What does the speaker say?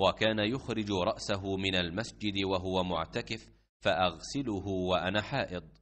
وكان يخرج رأسه من المسجد وهو معتكف فأغسله وأنا حائض